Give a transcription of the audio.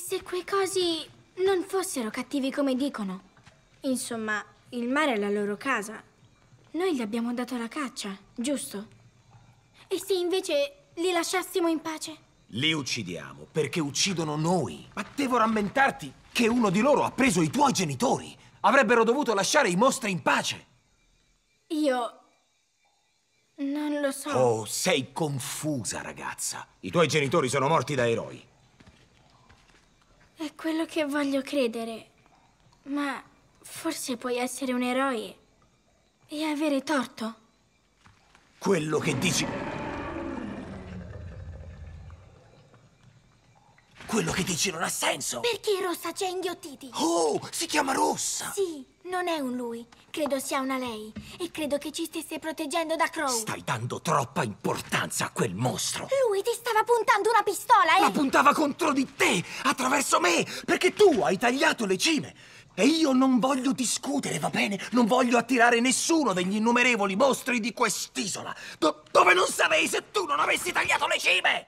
se quei cosi non fossero cattivi come dicono? Insomma, il mare è la loro casa. Noi gli abbiamo dato la caccia, giusto? E se invece li lasciassimo in pace? Li uccidiamo perché uccidono noi. Ma devo rammentarti che uno di loro ha preso i tuoi genitori. Avrebbero dovuto lasciare i mostri in pace. Io... Non lo so. Oh, sei confusa, ragazza. I tuoi genitori sono morti da eroi. È quello che voglio credere. Ma forse puoi essere un eroe e avere torto. Quello che dici... Quello che dici non ha senso! Perché Rossa ci ha inghiottiti? Oh, si chiama Rossa! Sì, non è un lui. Credo sia una lei. E credo che ci stesse proteggendo da Crow. Stai dando troppa importanza a quel mostro. Lui ti stava puntando una pistola e... Eh? La puntava contro di te, attraverso me, perché tu hai tagliato le cime. E io non voglio discutere, va bene? Non voglio attirare nessuno degli innumerevoli mostri di quest'isola, do dove non sarei se tu non avessi tagliato le cime!